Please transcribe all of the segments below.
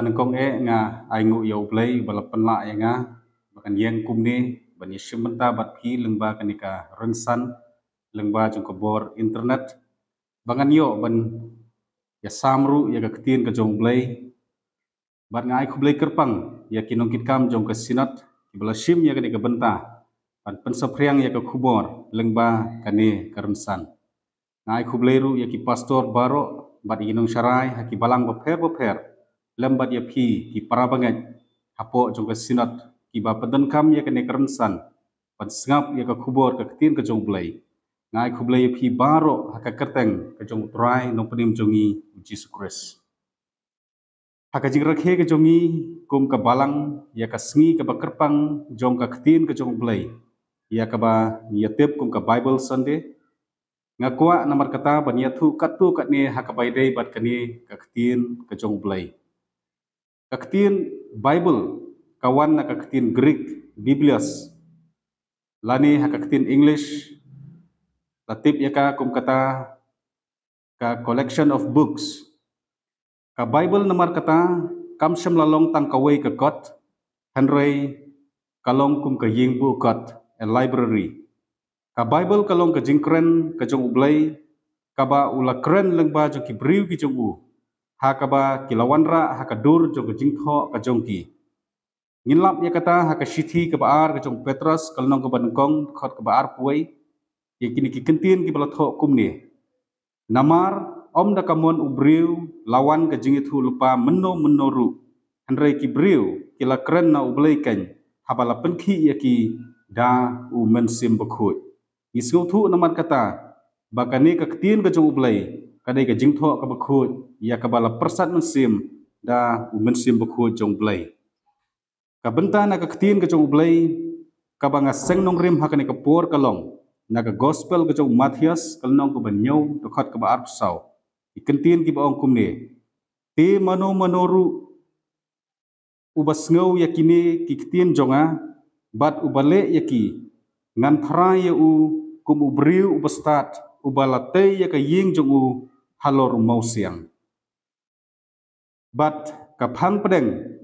ban kong e eh, nga ai ngu yo play ba la pan la ya eh nga ban yang kum ni ban yim ta bat ki leng ba ka ni ka ren san ba jong ko bor internet bangan yo ban ya samru ya ka ketin ka jong play ban ngai ku play kerpang ya kinong kit kam jong ka sinat ki bala shim ya kan ka ya kan ni ka benta ban pen sopriang ya ka kubor leng ba ka ni ka ren san ngai ku play ru ya ki pastor baro bat inong sharai ha ki balang ba pher ba pher lambat ya pi ki para bangat apo jong ka sinat ki ba padan kam ya ka nekran san pan sngap ya ka khubor ka tin ka jong blai ngai khublai pi baro ha ka kerteng ka jong nong no panim jongi jesu christ ha ka jing rakhe ka jongi kum ka balang ya ka sngi ka ba kerpang jong ka tin ka jong blai ya ka ba ya tep kum ka bible sunday ngakwa namar kata ban katu katne ha ka dei bat kani ka tin ka jong blai Kaktin Bible kawan nak kaktin Greek Biblias. Lani ha kaktin English. Latip ya ka kum kata ka collection of books. Ka Bible na kata kam siyam lalong tang kaway ka kot. Henry kalong kum ka ying bu kot a library. Ka Bible kalong ka jingkren ka jong ublay. Kaba ula kren lengba ba jong kibriw ki jong u hakaba kilawanra hakadur jogo jingkho kajongki nginlap ye kata hakashithi ke baar ke jong petras kalnong ke banong khot ke baar puai ye kini ki kentien ki balatho kumni namar om da kamon ubriu lawan ke jingithu lupa menno menoru andre ki briu kila kren na ublei ken habala penki ye ki da u mensim bakhut isu thu namat kata bakani ka ketien ke jong ublei kadai ka jingtho ka bakhu ya ka bala prasad man sim da umen sim bakhu jong blai ka banta na ka khtin ka jong blai ka banga seng nong rim hakani ka por ka long na ka gospel ka jong mathias ka nong ka banyau to khat ka ba ar sau ikin tin ki ba ong kum ne te mano manoru ubas ngau yakini ki khtin jonga bat ubale yaki ngan thara ye ya u kum ubriu ubastat ubalate yakai ying jong u halor mau siang. Bat kapang pedeng,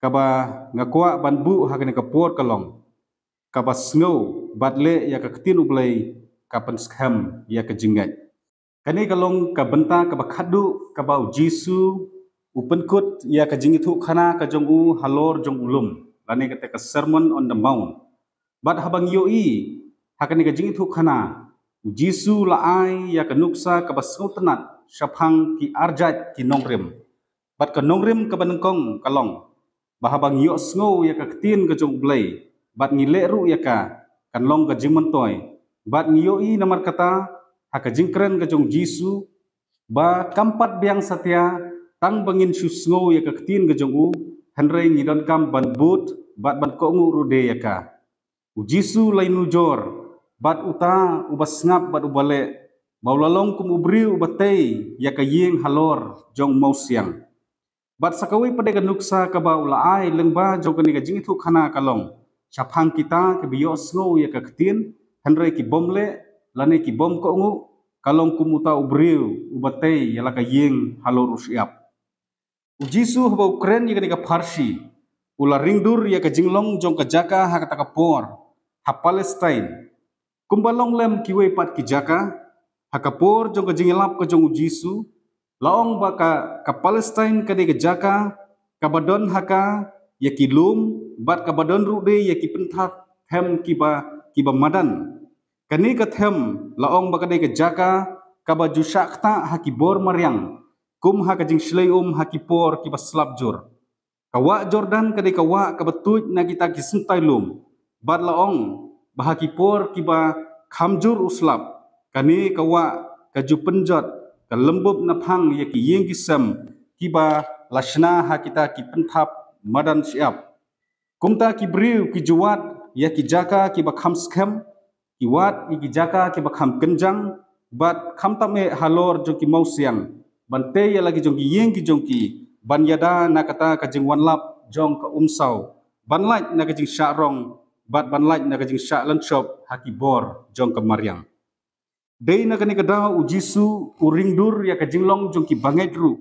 kaba ngakua bambu hakin kapuot kelong, kaba snow, bat le ya kaketin ublay kapan skam ya kejengat. Kani kalong kabenta kaba kadu kaba ujisu upenkut ya kejengitu kana kajungu halor jong ulum. Lani kata ke sermon on the mount. Bat habang yoi hakin kejengitu kana Ujisu laai ya kenuksa kebasutenat syapang ki arjat ki nongrim. Bat ke nongrim ke benengkong kalong. Bahabang yuk sengau ya ke ketin ke cung belai. Bat ngileru ya ka kanlong ke jimun toy. Bat ngiyoi namar kata ha ke jingkren ke cung jisu. Ba kampat biang satya tang bangin syu sengau ya ke ketin ke cung u. Henre ngidon kam ban but bat ban kongu rude ya ka. U lain ujor. Ujisu lain bat uta uba sngap bat uba le baulalong kum ubri uba tei ya ka halor jong mau siang bat sakawi pada ka nuksa ka ba ula ai leng ba jong ka ni ka jing thu khana ka long chapang kita ke biyo slo ya ka ktin hanre ki bomle le lane ki bom ko ngu kalong kum uta ubri uba tei ya la ka ying halor usiap u jisu ba ukren ya ka ni ka farsi ula ringdur ya ka jinglong jong ka jaka ha ka ta ka por ha palestine kumbalong lem kiwe pat kijaka, hakapor jong ka jingilap ka jong ujisu, laong ba ka, ka Palestine ka de kijaka, kabadon haka, ya ki lum, bat kabadon rude ya pentak, hem kiba, kiba madan. Kani ka tem, laong ba ka de kijaka, kabaju syakta hakibor mariang, kum haka jing shilai um hakipor kiba slabjur. Kawak Jordan kadai kawak kabetut nak kita kisentai lum. bat laong bahagi por kiba khamjur uslap kani kawa kaju penjot ka lembub napang ye ki ying kisam kiba lasna ha kita ki pentap madan siap kumta ki briu ki juat ya jaka kiba ba kham skem ki wat ki jaka kiba ba kenjang bat kham tam e halor jo mau siang bante ya lagi jong ki ying ki jong ki ban yada nakata kata wanlap jing jong ka umsau ban lai na ka bat ban lai na kajing sha lan chop haki bor jong kemarian dei na kani kedau u jisu u ringdur ya kajing long jong ki bangai tru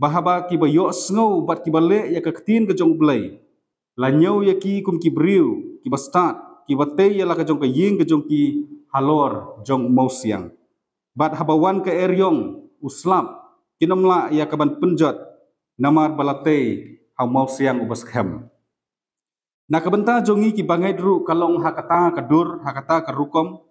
bahaba ki ba yo sngo bat ki bale ya ka ketin ke jong blai la nyau ya ki kum ki briu ki ba start ki ba te ya la ka jong ka ying ke jong ki halor jong mau siang bat habawan ke eryong Uslap, slap kinomla ya ka ban penjot namar balate hau mau siang u baskem. kem Nakabenta jongi ki bangai kalau kalong ha kata ha kedur ha kata kerukom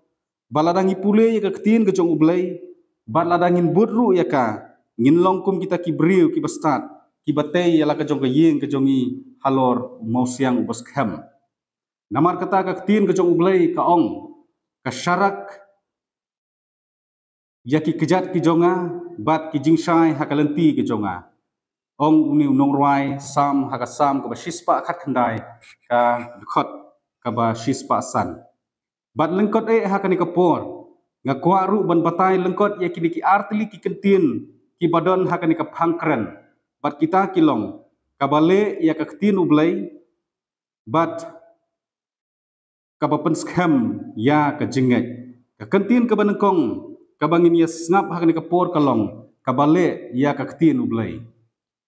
baladangi pule ya ketin ke jong ublei baladangin buru ya ka ngin longkum kita ki briu ki bestat ki batei ya la ke jong yeng halor mau siang kem. namar kata ka ketin ke jong ka ong ka syarak ya ki kejat ki jonga bat ki jingsai hakalenti ke jonga ong ni nong rai sam ha sam ka shispa khat khandai ka khot ka ba shispa san bad lengkot e ha ka kapor nga kwa ru ban batai lengkot ya ki ki artli ki kentin ki badon ha ka ni ka kita kilong ka ba le ya ka ktin ublai bat ka ba pen skem ya ka jingai ka kentin ka banengkong ka bangin ya snap ha ka kapor kalong ka ba le ya ka ktin ublai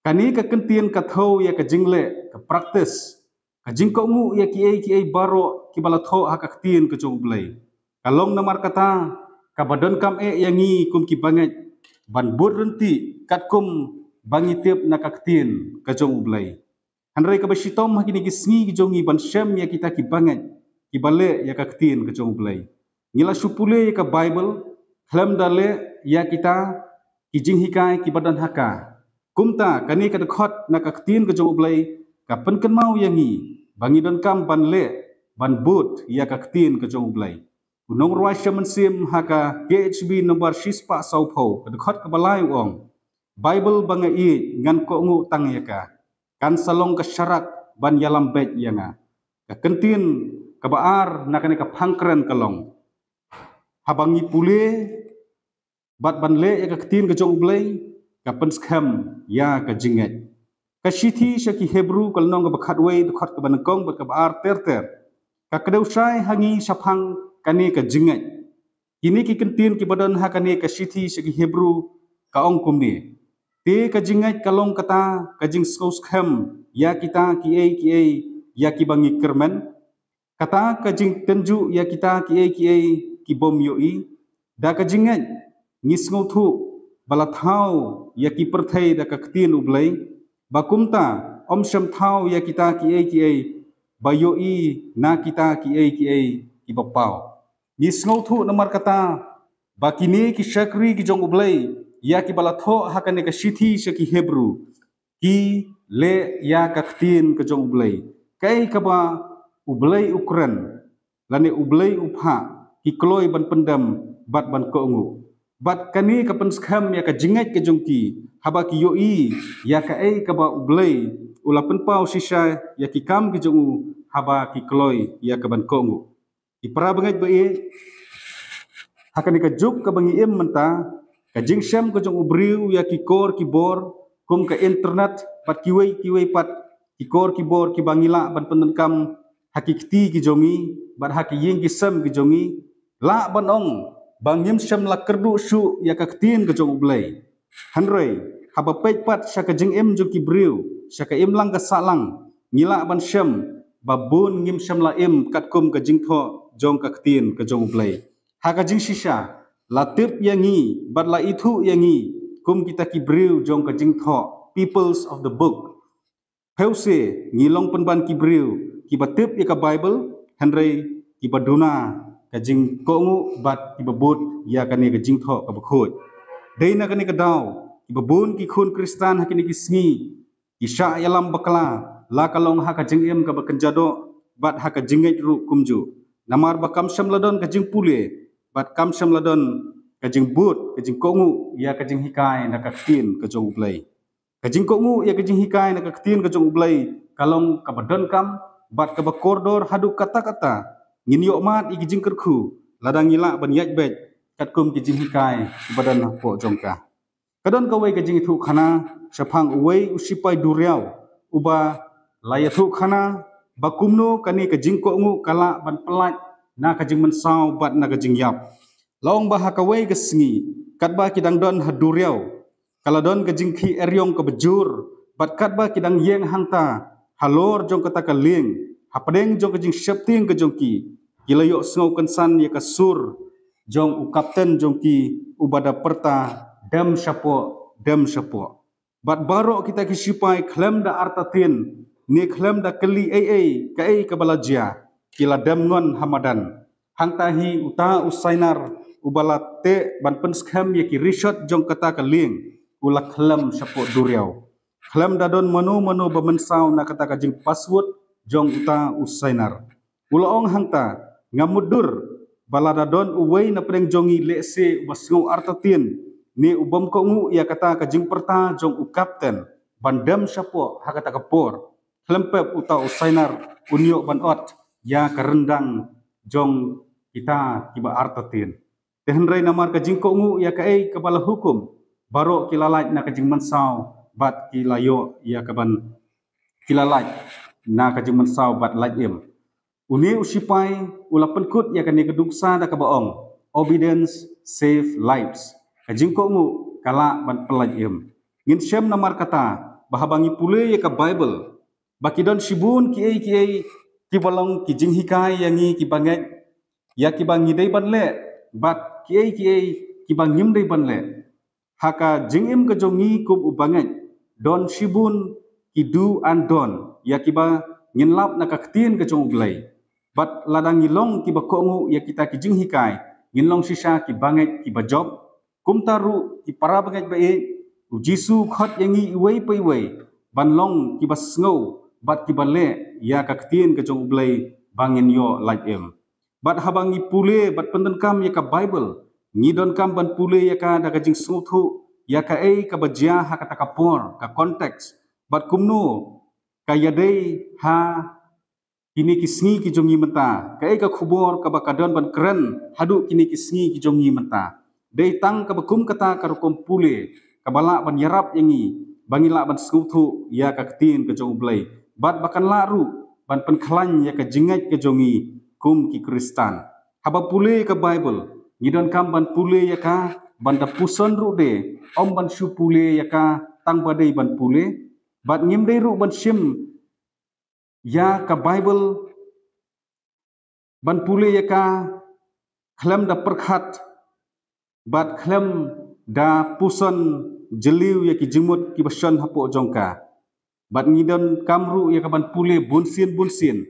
Kani ka kentian ka ya ka jingle ka practice ka jingko ngu ya ki ay ki ay baru ki bala tho ha kentian ka chong blai ka long kata ka badon kam e ya ngi kum ki banget ban bur renti kat kum bangi tiap na ka kentian ka chong blai hanrai ka besitom ha kini ki sngi ki jongi ban sham ya kita ki banget ki bale ya ka kentian ka chong blai ngila supule ya ka bible khlem dale ya kita ki jing hikai ki badan hakah kumta kani kada khot na ka tin ka jong blai ka pen ken mau yangi bangi don kam ban le ban but ya ka tin ka jong blai kunong ruwa shaman sim haka ghb number 6 pa sau pho kada khot ka balai ong bible banga i ngan ko ngu tang ya ka kan salong ka syarak ban yalam bet yanga ka kentin ka baar na kani ka phangkren ka long habangi pule bat banle le ya ka tin ka jong blai กับปัญสคมยากับจิงเงกับชิทีชักีเฮบรูกับน้องกับขัดเวดขัดกับนกงกับอาร์เตอร์เตอร์กับกระเดวชายฮังีชับพังกันนี้กับจิงเงยินนี้กิกันเตียนกับบดันฮักกันนี้กับชิทีชักีเฮบรูกับองคุมนี้เตะกับจิงเงยกับลงกับตากับจิงสกอสคมยากิตากีเอกีเอยากิบังอีกเกอร์แมน kata kajing tenju ya kita ki ki ki bom yo i da kajing ngi ngau thu balathau yaki perthai da kaktin ublai bakumta omsham thau yakita ki ai ki ai bayo i na kita ki ai ki ai ki bapau ni snow thu namar kata bakini ki shakri ki jong ublai yaki balatho hakane ka shithi shaki hebru ki le ya kaktin ka jong ublai kai kaba ublai ukran lane ublai upha ki kloi ban pendam bat ban ko ngu bat kani ka penskam ya ka jengai ke jungki haba ki yoi ya ka ei ka ba ublei ula penpau sisha ya ki kam ki jungu haba ki kloi ya ka ban kongu i para bengai be hakan ka juk ka bengi em menta ka jing sham ka jungu briu ya ki kor ki bor kum ka internet pat ki wei ki wei pat ki kor ki bor ki bangila ban penkam hakikti ki jongi bat hakiying ki sam ki jongi la ban ong Bang bangim sham la kerdu shu ya ka ktin ka jong blai hanrei haba pek pat sha ka jing em juki briu sha ka im lang ka salang ngila ban sham ba bun ngim sham la em kat kum ka jing tho jong ka ktin ka jong blai ha ka jing shisha la tip yangi bad la ithu yangi kum kita ki briu jong ka jing tho peoples of the book pheuse ngilong pen ban ki briu ki ba tip ya ka bible hanrei ki ba duna กจิงโกงบัดอิบบุตยากันนี้กจิงทอกับขุดได้นักนี้ก็ดาวอิบบุญกิคุณคริสตานฮักนี้กิสงีอิชาอัลลัมบักลาลาคลองฮักจิงเอ็มกับกันจดบัดฮักจิงเอ็ดรูคุมจูนามาร์บักัมชัมลาดอนกจิงปุเลบัดคัมชัมลาดอนกจิงบุตกจิงโกงยากจิงฮิกายนักขีนกจงอุเลยกจิงโกงยากจิงฮิกายนักขีนกจงอุเลยคลองกับดอนคัมบัดกับคอร์ดอร์ฮัดุกัตตาคัตตา nghiên yộ mát ý kinh cực khu là đang nghĩ lạ bần nhạch bệnh cắt cơm kinh dinh hikai và đơn của chồng cả các đơn câu về kinh dinh thụ khả na sẽ phang uế u si pai du riau u ba lai thụ khả na ba cung nô cani kinh dinh cổ ngũ cả lạ bần pelai na kinh dinh bần sao bạn na kinh dinh yap long ba hạ câu về kinh sinh cắt ba kinh đăng đơn hạt du riau kalau don ha kejing ki eryong ke bejur bat kat ba kidang yeng hangta halor jong kata ke ling hapeneng jong kejing shepting kejong ki gilayo sengau kensan ye kasur jong u kapten jong ki ubada perta dem shapo dem shapo bat barok kita ki sipai klem da artatin ni klem da keli ai ai ka ai ka balajia kila dem ngon hamadan hangtahi uta usainar ubala te ban pen skem ye ki risot jong kata ka ling ula klem shapo duriau klem da don menu manu bamensau na kata ka jing password jong uta usainar. Ulaong hangta nga mudur baladadon uwei na pereng jongi lese wasngo artatin ni ubom ko ngu ya kata kajing perta jong u kapten bandam sapo hakata kepor lempep uta usainar unyo banot ya kerendang jong kita tiba artatin. Tehenrei namar kajing ko ngu ya kae kepala hukum baro kilalait na kajing mansaw bat kilayo ya kaban kilalait na ka ji man bat lai im uni u shipai u la pen kut ya ka ni da ka ba obedience save lives ka jing ko ngu kala ban pelai im ngin shem na mar kata bahabangi pule ya ka bible bakidon shibun ki ai ki ai ki balong ki jing hikai ya ngi ki bangai ya ki bangi dai ban le bat ki ai ki ai ki bangim dai ban le haka jingim im ka jong ngi kum don shibun ki do and don ya kiba nginlap na kaktien ke chong glai bat ladang ngilong ki ba kongu ya kita ki jing hikai nginlong sisha ki banget ki ba job kumta ki para banget ba e u jisu khot yangi uwei pai wei ban long ki ba sngo bat ki ba ya kaktien ke chong glai bangin yo like em bat habangi pule bat pendan kam ya ka bible ngidon kam ban pule ya ka da ka jing sngo thu ya ka ei ka ba jia ha ka ta ka por ka context bat kumnu kayadei ha kini kisni kijongi menta kai ka khubor ka ba kadon ban kren hadu kini kisni kijongi menta dei tang ka bakum kata ka rokom pule ka bala ban yarap yangi bangila ban skuthu ya ka ktin ka jong blai bat bakan laru ban pen khlan ya ka jingai ka jongi kum ki kristan haba pule ka bible ngidon kam ban pule ya ka ban da pusan ru de om ban shu pule ya ka tang badai ban pule but ngimde ru ban shim ya ka bible ban pule ya ka khlem da perkhat bat khlem da pusan jeliu ya ki jimut ki bashan hapo jongka bat ngidon kamru ya ka ban pule bunsin bunsin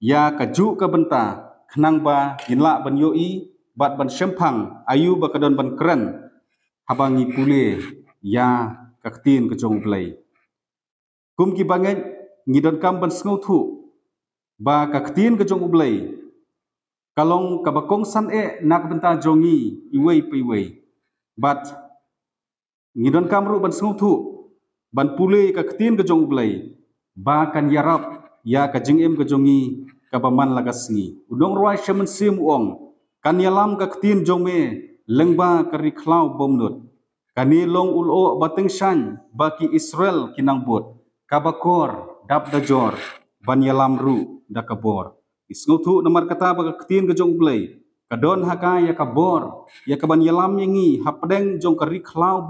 ya ka ju ka benta khnang ba inla ban yoi bat ban shempang ayu ba kadon ban kren habangi pule ya kaktin kejong play kum ki banget ngidon kam ban sngau thu ba ka khtin ka jong ublei kalong ka ba kong san e nak ban ta jongi iwei pei wei but ngidon kam ru ban sngau thu ban pule ka khtin ka jong ublei ba kan yarap ya ka jing em ka jongi ka ba man laga sngi udong roi shaman sim ong kan yalam ka khtin jong me lengba ka ri khlau bom nut kani long ul o bateng shan ba ki israel kinang bot kabakor dap da jor ban yalam ru da kabor isngu thu kata ba ketin ke jong play kadon haka ya kabor ya ka ban yalam yangi ha padeng jong ka ri khlau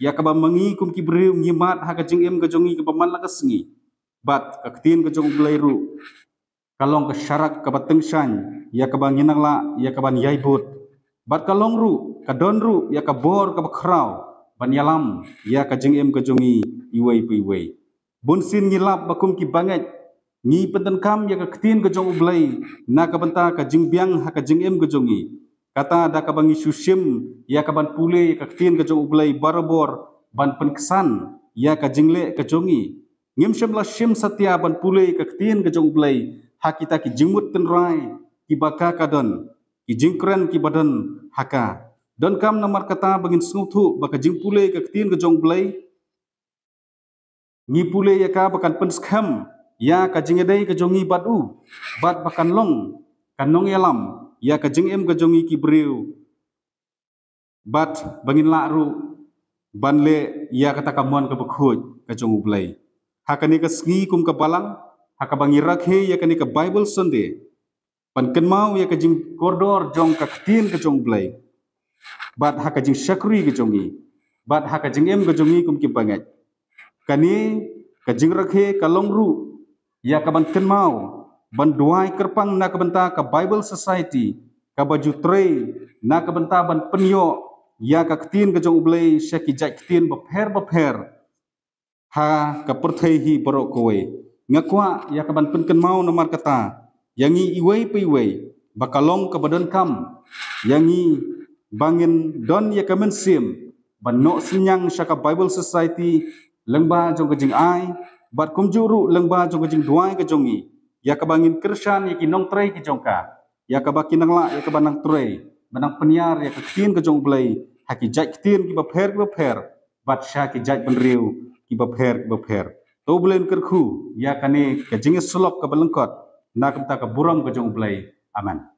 ya ka ba kum ki bre ngi mat ha ka em ka jongi ka paman la ka bat ka ketin ke jong play ru kalong ka syarak ka bateng shan ya ka ba nginang la ya ka ban bat kalong ru kadon ru ya kabor bor ka banyalam ya kajeng em kajungi iwei pui wei bunsin ngilap bakum ki banget ngi penten kam ya ka ketin kajong ublai na ka benta kajing biang ha kajeng em kajungi kata ada ka bangi susim ya ka ban pule ya ka ketin kajong ublai barabor ban penkesan ya kajing le kajungi ngim shim sim shim ban pule ya ka ketin kajong ublai ha kita ki jingmut tenrai ki baka kadon ki jingkren ki badan haka dan kam namar kata bangin sungutu baka jimpule ka ketin ka jong blai ngi pule ya ka bakan penskam ya ka jingedai ka jongi batu bat bakan long kan kanong yalam ya ka em ka jongi kibriu bat bangin laru banle ya kata kamuan ka bakhuj ha ka jong blai hakani ka sngi kum ya ka balang haka bangi rakhe ya kani ka bible sunday pan mau ya ka jing kordor jong ka ketin ka jong blai bat hakajing shakri ge jongi bat hakajing em ge jongi kum ki bangat kani kajing rakhe kalongru. ya kaban ken mau ban duai kerpang na kabenta ka bible society ka baju tre na kabenta ban penyo ya ka ketin ge jong ublei shaki jak ketin bepher bepher ha ka perthai hi barok koe ngakwa ya kaban pen ken mau nomar kata yangi iwei piwei bakalong ke badan kam yangi bangin don ye kamen sim ban no sinyang shaka bible society lengba jong ke jing ai bat kumjuru juru lengba jong ke jing duai ke jongi ya ka bangin kersan ye ya ki nong trei ke jong ka ya ka baki nang la ya ka banang trei banang peniar ya ka kin ke jong blai ha ki jak tin ki ba pher ki ba pher bat sha ki jak ban riu ki ba pher ki ba pher to blen ker khu ya ka ne ke jing sulok ke belengkot nak ta ka buram ke jong blai aman